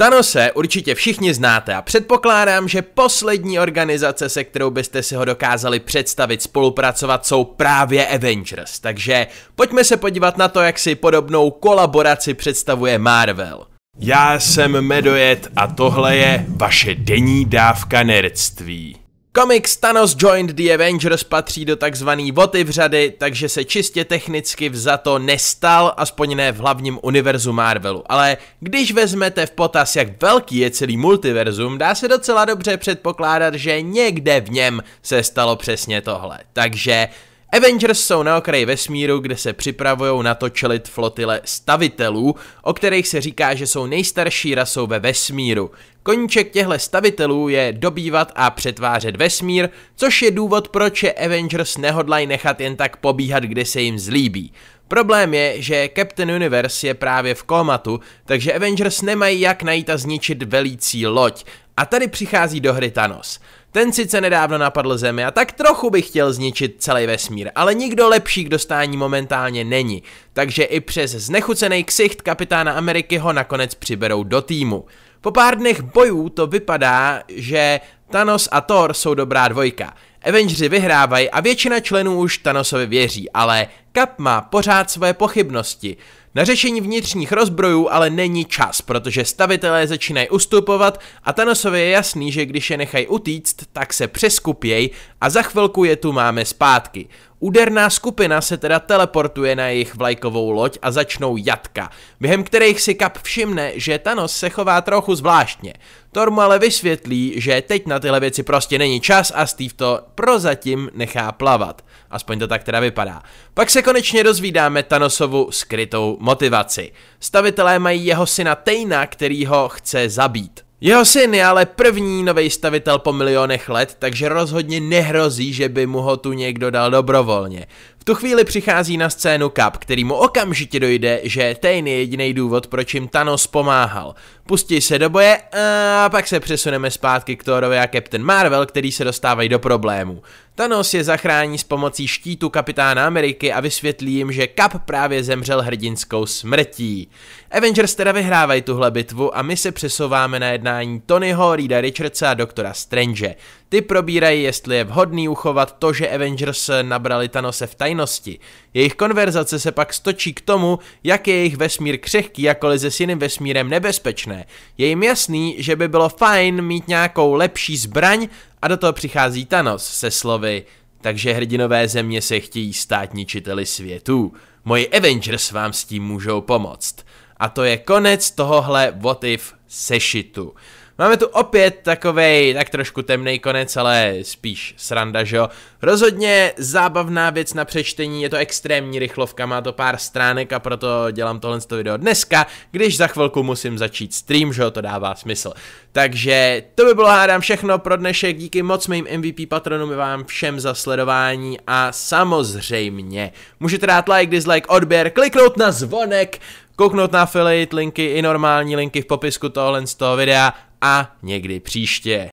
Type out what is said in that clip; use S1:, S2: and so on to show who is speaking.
S1: Thanose určitě všichni znáte a předpokládám, že poslední organizace, se kterou byste si ho dokázali představit spolupracovat, jsou právě Avengers. Takže pojďme se podívat na to, jak si podobnou kolaboraci představuje Marvel. Já jsem Medojet a tohle je vaše denní dávka nerdství. Komik Thanos Joined the Avengers patří do takzvaný v řady, takže se čistě technicky za to nestal, aspoň ne v hlavním univerzu Marvelu. Ale když vezmete v potaz, jak velký je celý multiverzum, dá se docela dobře předpokládat, že někde v něm se stalo přesně tohle. Takže Avengers jsou na okraji vesmíru, kde se připravují na to čelit flotile stavitelů, o kterých se říká, že jsou nejstarší rasou ve vesmíru. Koníček těchto stavitelů je dobývat a přetvářet vesmír, což je důvod, proč je Avengers nehodlají nechat jen tak pobíhat, kde se jim zlíbí. Problém je, že Captain Universe je právě v komatu, takže Avengers nemají jak najít a zničit velící loď. A tady přichází do hry Thanos. Ten sice nedávno napadl Zemi a tak trochu by chtěl zničit celý vesmír, ale nikdo lepší k dostání momentálně není, takže i přes znechucený ksicht kapitána Ameriky ho nakonec přiberou do týmu. Po pár dnech bojů to vypadá, že Thanos a Thor jsou dobrá dvojka. Avengersi vyhrávají a většina členů už Thanosovi věří, ale Cap má pořád své pochybnosti. Na řešení vnitřních rozbrojů ale není čas, protože stavitelé začínají ustupovat a Thanosovi je jasný, že když je nechají utíct, tak se přeskupěj a za chvilku je tu máme zpátky. Úderná skupina se teda teleportuje na jejich vlajkovou loď a začnou jatka, během kterých si kap všimne, že Thanos se chová trochu zvláštně. Thor mu ale vysvětlí, že teď na tyhle věci prostě není čas a Steve to prozatím nechá plavat. Aspoň to tak teda vypadá. Pak se konečně dozvídáme Thanosovu skrytou motivaci. Stavitelé mají jeho syna Tejna, který ho chce zabít. Jeho syn je ale první nový stavitel po milionech let, takže rozhodně nehrozí, že by mu ho tu někdo dal dobrovolně. V tu chvíli přichází na scénu Cap, který mu okamžitě dojde, že Tain je jediný důvod, proč jim Thanos pomáhal. Pustí se do boje a pak se přesuneme zpátky k Thorovi a Captain Marvel, který se dostávají do problémů. Thanos je zachrání s pomocí štítu kapitána Ameriky a vysvětlí jim, že Cap právě zemřel hrdinskou smrtí. Avengers teda vyhrávají tuhle bitvu a my se přesouváme na jednání Tonyho, Reeda Richardsa a doktora Strange. Ty probírají, jestli je vhodný uchovat to, že Avengers nabrali Thanose v tajnosti tajnosti. Jejich konverzace se pak stočí k tomu, jak je jejich vesmír křehký a kolize s jiným vesmírem nebezpečné. Je jim jasný, že by bylo fajn mít nějakou lepší zbraň a do toho přichází Thanos se slovy takže hrdinové země se chtějí stát ničiteli světů. Moji Avengers vám s tím můžou pomoct. A to je konec tohohle What If sešitu. Máme tu opět takovej, tak trošku temný konec, ale spíš sranda, že jo. Rozhodně zábavná věc na přečtení, je to extrémní rychlovka, má to pár stránek a proto dělám tohle video dneska, když za chvilku musím začít stream, že jo, to dává smysl. Takže to by bylo hádám všechno pro dnešek, díky moc mým MVP patronům vám všem za sledování a samozřejmě můžete dát like, dislike, odběr, kliknout na zvonek, kouknout na affiliate linky i normální linky v popisku tohle z toho videa a někdy příště.